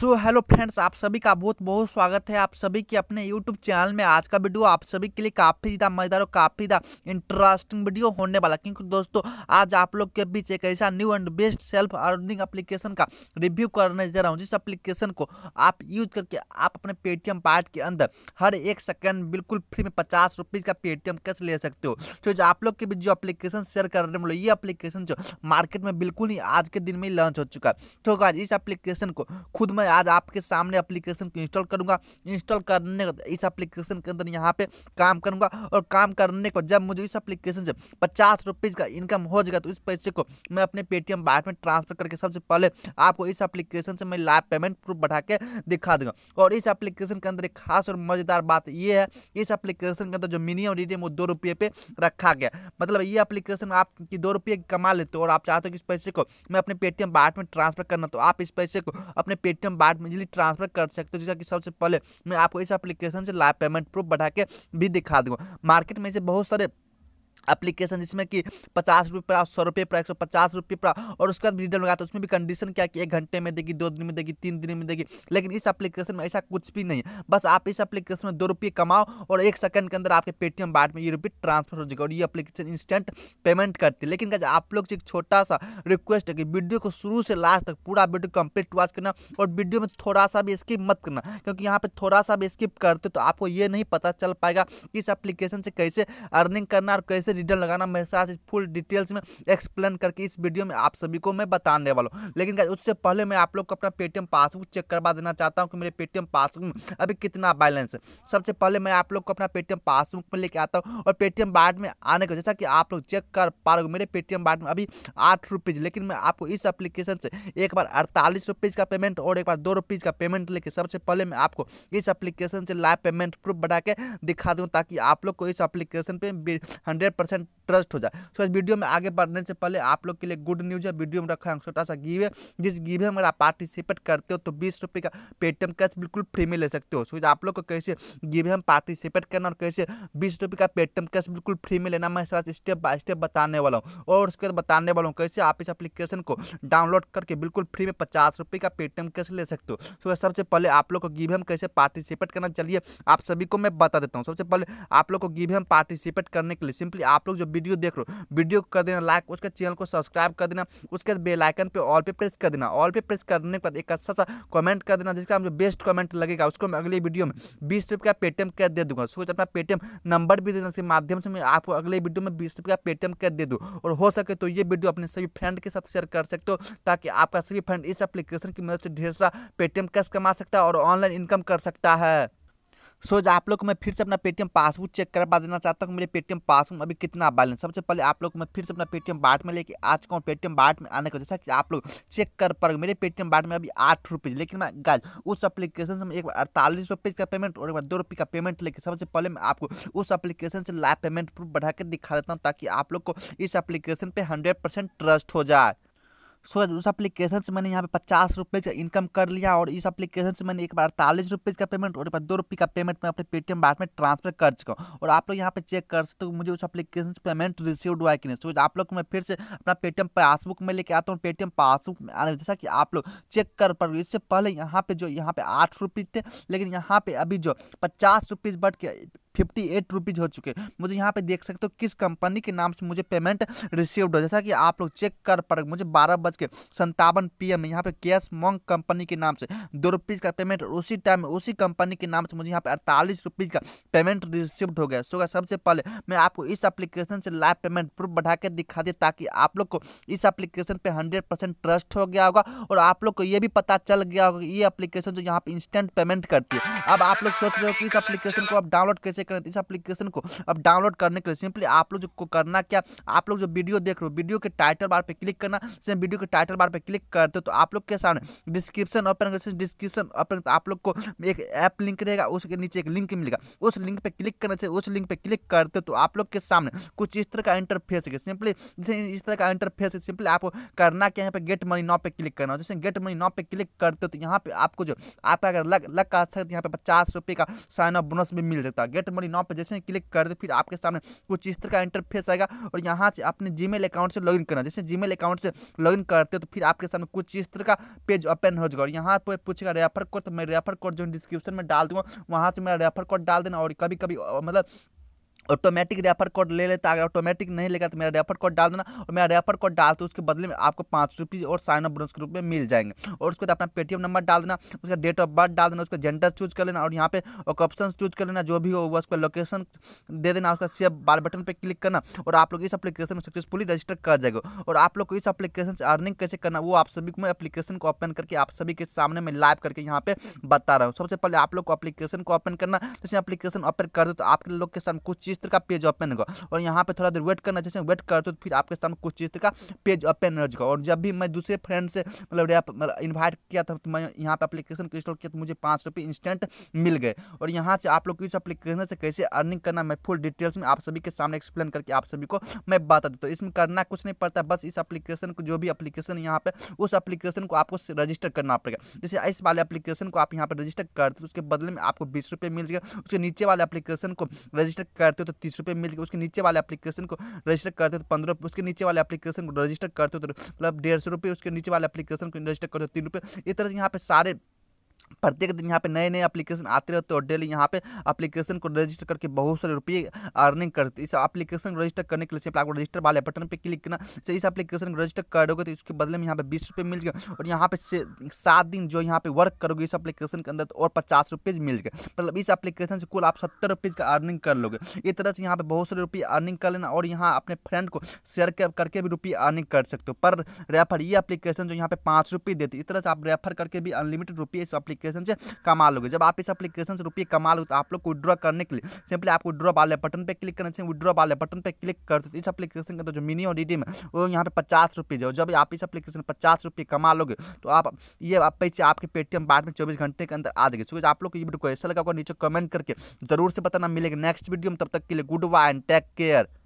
so hello friends आप सभी का बहुत बहुत स्वागत है आप सभी की अपने यूट्यूब चैनल में आज का वीडियो आप सभी के लिए काफ़ी ज़्यादा मज़ेदार और काफ़ी ज़्यादा इंटरेस्टिंग वीडियो होने वाला क्योंकि दोस्तों आज आप लोग के बीच एक ऐसा new and best self earning application का रिव्यू करने जा रहा हूँ जिस अप्लीकेशन को आप यूज करके आप अपने पेटीएम पार्ट के अंदर हर एक सेकेंड बिल्कुल फ्री में पचास रुपीज़ का पेटीएम कैश ले सकते हो तो आप लोग के बीच जो अप्लीकेशन शेयर कर रहे हैं ये अप्लीकेशन जो मार्केट में बिल्कुल ही आज के दिन में ही लॉन्च हो चुका है तो इस एप्लीकेशन को खुद मैं मैं आज आपके सामने एप्लीकेशन को इंस्टॉल करूंगा इंस्टॉल करने इस एप्लीकेशन के अंदर यहाँ पे काम करूंगा और काम करने को जब मुझे इस एप्लीकेशन से पचास रुपीज़ का इनकम हो जाएगा तो इस पैसे को मैं अपने पेटीएम बार में ट्रांसफर करके सबसे पहले आपको इस एप्लीकेशन से मैं लाइव पेमेंट प्रूफ बढ़ा के दिखा दूंगा और इस एप्लीकेशन के अंदर एक खास और मज़ेदार बात यह है इस एप्लीकेशन के अंदर जो मिनिमम रिडीम वो दो रुपये पे रखा गया मतलब ये एप्लीकेशन आप की दो रुपये कमा लेते हो और आप चाहते हो कि इस पैसे को मैं अपने पेटीएम बाट में ट्रांसफर करना तो आप इस पैसे को अपने पेटीएम बाद में इजिली ट्रांसफर कर सकते हो जैसा कि सबसे पहले मैं आपको इस एप्लीकेशन से लाइव पेमेंट प्रूफ बढ़ा के भी दिखा दूँगा मार्केट में से बहुत सारे एप्लीकेशन जिसमें कि पचास रुपये पर सौ रुपये पर एक सौ पचास रुपये पर और उसके बाद रिटर्न लगाता है उसमें भी कंडीशन क्या कि एक घंटे में देगी दो दिन में देगी तीन दिन में देगी लेकिन इस एप्लीकेशन में ऐसा कुछ भी नहीं है बस आप इस एप्लीकेशन में दो रुपये कमाओ और एक सेकंड के अंदर आपके पेटीएम बाट में ये रुपये ट्रांसफर हो जाएगा और ये अप्लीकेशन इंस्टेंट पेमेंट करती है लेकिन आप लोग से एक छोटा सा रिक्वेस्ट है कि वीडियो को शुरू से लास्ट तक पूरा वीडियो कंप्लीट वॉच करना और वीडियो में थोड़ा सा भी स्किप मत करना क्योंकि यहाँ पर थोड़ा सा भी स्किप करते तो आपको ये नहीं पता चल पाएगा कि इस एप्लीकेशन से कैसे अर्निंग करना और कैसे रिटर्न लगाना मेरे साथ फुल डिटेल्स में एक्सप्लेन करके इस वीडियो में आप सभी को मैं बताने वाला हूँ लेकिन उससे पहले मैं आप लोग को अपना पेटीएम पासबुक चेक करवा देना चाहता हूँ कि मेरे पेटीएम पासबुक में अभी कितना बैलेंस है सबसे पहले मैं आप लोग को अपना पेटीएम पासबुक में लेके आता हूँ और पेटीएम बाट में आने को जैसा कि आप लोग चेक कर पा रहे हो मेरे पेटीएम बाट में अभी आठ रुपीज़ लेकिन मैं आपको इस एप्लीकेशन से एक बार अड़तालीस रुपीज़ का पेमेंट और एक बार दो रुपीज़ का पेमेंट लेके सबसे पहले मैं आपको इस एप्लीकेशन से लाइव पेमेंट प्रूफ बढ़ा के दिखा दूँ ताकि आप लोग को इस एप्लीकेशन पर हंड्रेड परसेंट ट्रस्ट हो जाए सो इस वीडियो में आगे बढ़ने से पहले आप लोग के लिए गुड न्यूज़ है वीडियो में रखा है छोटा सा गिवे है जिस गिवे में अगर आप पार्टिसिपेट करते हो तो बीस रुपये का पेटीएम कैश बिल्कुल फ्री में ले सकते हो सो आप लोग को कैसे गिवे में पार्टिसिपेट करना और कैसे बीस का पेटीएम कैश बिल्कुल फ्री में लेना मैं इस स्टेप बाय स्टेप बताने वाला हूँ और उसके बाद बताने वाला हूँ कैसे आप इस एप्लीकेशन को डाउनलोड करके बिल्कुल फ्री में पचास रुपये का पेटीएम कैश ले सकते हो सो सबसे पहले आप लोग को गिव कैसे पार्टिसिपेट करना चलिए आप सभी को मैं बता देता हूँ सबसे पहले आप लोग को गिव हम पार्टिसिपेट करने के लिए सिंपली आप लोग जो वीडियो देख रहे हो वीडियो कर देना लाइक उसके चैनल को सब्सक्राइब कर देना उसके बाद बेलाइकन पर ऑल पे प्रेस कर देना ऑल पे प्रेस करने के बाद एक अच्छा सा कमेंट कर देना जिसका जो बेस्ट कमेंट लगेगा उसको मैं अगले वीडियो में बीस रुपये पेटीएम कैश दे दूंगा सोच अपना पेटीएम नंबर भी देना माध्यम से मैं आपको अगले वीडियो में बीस रुपये पेटीएम कैश दे दूँ और हो सके तो ये वीडियो अपने सभी फ्रेंड के साथ शेयर कर सकते हो ताकि आपका सभी फ्रेंड इस एप्लीकेशन की मदद से ढेर सारा पेटीएम कैश कमा सकता है और ऑनलाइन इनकम कर सकता है सो so, आप लोग को मैं फिर से अपना पेटीएम पासबुक चेक करवा देना चाहता हूँ मेरे पेटीएम पासबुक अभी कितना बैलेंस सबसे पहले आप लोग को मैं फिर से अपना पेटीएम बाट में लेके आ चुका हूँ पेटीएम बाट में आने का जैसा कि आप लोग चेक कर पाओगे मेरे पेटीएम बाट में अभी आठ रुपीज़ लेकिन मैं गाय उस अपलीकेशन से मैं एक बार अड़तालीस रुपीज़ का पेमेंट और एक बार दो रुपये का पेमेंट लेके सबसे पहले मैं आपको उस अपलीकेशन से लाइव पेमेंट प्रूफ बढ़ा के दिखा देता हूँ ताकि आप लोग को इस अपलीकेशन पर हंड्रेड ट्रस्ट हो जाए सो उस एप्लीकेशन से मैंने यहाँ पे पचास रुपये का इनकम कर लिया और इस एप्लीकेशन से मैंने एक बार अड़तालीस रुपये का पेमेंट और एक बार दो रुपये का पेमेंट मैं अपने पेटीएम बाद में ट्रांसफर कर चुका हूँ और आप लोग यहाँ पे चेक कर सकते हो मुझे उस एप्लीकेशन से पेमेंट रिसीव हुआ है कि नहीं सो आप लोग को मैं फिर से अपना पेटीएम पासबुक में लेके आता हूँ पेटीएम पासबुक में आने जैसा कि आप लोग चेक कर पा रहे इससे पहले यहाँ पे जो यहाँ पे आठ रुपीज़ थे लेकिन यहाँ पे अभी जो पचास रुपीज़ बढ़ के फिफ्टी एट रुपीज़ हो चुके मुझे यहाँ पे देख सकते हो किस कंपनी के नाम से मुझे पेमेंट रिसीव्ड हो जैसा कि आप लोग चेक कर पर मुझे बारह बज के संतावन पी एम यहाँ पे कैश मॉन्ग कंपनी के नाम से दो रुपीज़ का पेमेंट उसी टाइम उसी कंपनी के नाम से मुझे यहाँ पे अड़तालीस रुपीज़ का पेमेंट रिसीव्ड हो गया सो सबसे पहले मैं आपको इस एप्लीकेशन से लाइव पेमेंट प्रूफ बढ़ा के दिखा दे ताकि आप लोग को इस एप्लीकेशन पर हंड्रेड परसेंट ट्रस्ट हो गया होगा और आप लोग को ये भी पता चल गया होगा ये एप्लीकेशन जो यहाँ पर इंस्टेंट पेमेंट करती है अब आप लोग सोच रहे हो कि इस एप्लीकेशन को आप डाउनलोड कैसे करें तो इस एप्लीकेशन को अब डाउनलोड करने के लिए सिंपली आप लोग को करना क्या आप लोग जो वीडियो देख रहे हो वीडियो के टाइटल बार पर क्लिक करना सेम वीडियो के टाइटल बार पर क्लिक करते हो तो आप लोग के सामने डिस्क्रिप्शन ओपन डिस्क्रिप्शन ओपन आप लोग को एक ऐप लिंक रहेगा उसके नीचे एक लिंक मिलेगा उस लिंक पर क्लिक करने से उस लिंक पर क्लिक करते हो तो आप लोग के सामने कुछ इस तरह का इंटरफेस है सिंपली जैसे इस तरह का इंटरफेस है सिंपली आपको करना क्या यहाँ पे गेट मनी नाव पे क्लिक करना जैसे गेट मनी नाव पे क्लिक करते हो तो यहाँ पे आपको जो आपका अगर लग लग का अच्छा यहाँ पे पचास रुपये का साइन ऑफ बोनस भी मिल जाता है गेट नंबर नौ पर जैसे क्लिक कर दे फिर आपके सामने कुछ इस तरह का इंटरफेस आएगा और यहाँ से अपने जीमेल अकाउंट से लॉगिन करना जैसे जीमेल अकाउंट से लॉगिन करते हो तो फिर आपके सामने कुछ इस तरह का पेज ओपन हो जाएगा और यहाँ पर पूछेगा रेफर कोड तो मैं रेफर कोड जो डिस्क्रिप्शन में डाल दूंगा वहाँ से मेरा रेफर कोड डाल देना और कभी कभी मतलब ऑटोमेटिक रेफर कोड ले लेता अगर ऑटोमेटिक नहीं लेगा तो मेरा रेफर कोड डाल देना और मेरा रेफर कोड डालते उसके बदले में आपको पाँच रुपीज़ और साइन ऑफ बोनस के रूप में मिल जाएंगे और उसके बाद अपना पेटीएम नंबर डाल देना उसका डेट ऑफ बर्थ डाल देना उसका जेंडर चूज कर लेना और यहाँ पे ऑप्शन चूज कर लेना जो भी होगा उसका लोकेशन दे देना उसका सेव बार बटन पर क्लिक करना और आप लोग इस अपलीकेशन में सक्सेसफुली रजिस्टर कर जाएगा और आप लोग को इस अपलीकेशन से अर्निंग कैसे करना वो आप सभी को मैं अपलीकेशन को ओपन करके आप सभी के सामने मैं लाइव करके यहाँ पर बता रहा हूँ सबसे पहले आप लोग को अपलीकेशन को ओपन करना जैसे अपलीकेशन ओपन कर दो तो आपके लोग के सामने कुछ चीज़ इस तरह का पेज ओपन होगा और यहाँ पे थोड़ा देर वेट करना जैसे वेट करते हो तो फिर आपके सामने कुछ इस तरह का पेज ओपन हो जाएगा और जब भी मैं दूसरे फ्रेंड से मतलब इन्वाइट मतलब किया था तो मैं यहाँ पर अपलीकेशन इंस्टॉल किया तो मुझे पाँच रुपये इंस्टेंट मिल गए और यहाँ से आप लोग इस अपलीकेशन से कैसे अर्निंग करना मैं फुल डिटेल्स में आप सभी के सामने एक्सप्लेन करके आप सभी को मैं बता देता हूँ इसमें करना कुछ नहीं पड़ता बस इस अपलीकेशन को जो भी अपलीकेशन यहाँ पे उस अपलीकेशन को आपको रजिस्टर करना पड़ेगा जैसे इस वाले अपलीकेशन को आप यहाँ पर रजिस्टर करते हो तो उसके बदले में आपको बीस रुपये मिल जाएगा उसके नीचे वाले अपलीकेशन को रजिस्टर करते हो तो तीस रुपये मिल गया उसके नीचे वाले एप्लीकेशन को रजिस्टर करते हो तो पंद्रह रुपये उसके नीचे वाले एप्लीकेशन को रजिस्टर करते हो तो मतलब डेढ़ सौ रुपये उसके नीचे वाले एप्लीकेशन को रजिस्टर करते हो तो तीन रुपये इस तरह से यहाँ पे सारे प्रत्येक दिन यहाँ पे नए नए एप्लीकेशन आते रहते और डेली यहाँ पे एप्लीकेशन को रजिस्टर करके बहुत सारे रुपये अर्निंग करते इस एप्लीकेशन को रजिस्टर करने के लिए आपको रजिस्टर वाले बटन पर क्लिक करना से तो इस एप्लीकेशन को रजिस्टर करोगे तो इसके बदले में यहाँ पे बीस रुपये मिल जाएगा और यहाँ पे सात दिन जो यहाँ पे वर्क करोगे इस एप्लीकेशन के अंदर तो और पचास रुपये मिल जाएगा मतलब इस एप्लीकेशन से कुल आप सत्तर रुपीज़ का अर्निंग कर लोगे इस तरह से यहाँ पे बहुत सारे रुपये अर्निंग कर लेना और यहाँ अपने फ्रेंड को शेयर करके भी रुपये अर्निंग कर सकते हो पर रेफर ये अपलीकेशन जो यहाँ पे पाँच रुपये देती इस तरह से आप रेफर करके भी अनलिमिटेड रुपये इस एप्लीकेशन एप्लीकेशन से कमा लोगे जब आप इस एप्लीकेशन से रुपये कमा लोगे तो आप लोग को विड्रॉ करने के लिए सिंपली आपको विड्रॉ वाले बटन पर क्लिक करना चाहिए विड्रॉ वाले बटन पर क्लिक करते तो इस एप्लीकेशन का तो जो मिनी और रिडीम है वो यहाँ पे पचास रुपये जाओ जब आप इस एप्लीकेशन में पचास रुपये कमा लोगे तो आप ये पैसे आपके पेटीएम बाद में चौबीस घंटे के अंदर आ जाएगी सो आप लोग को ये वीडियो को ऐसा लगा नीचे कमेंट करके जरूर से बताना मिलेगा नेक्स्ट वीडियो में तब तक के लिए goodbye and take care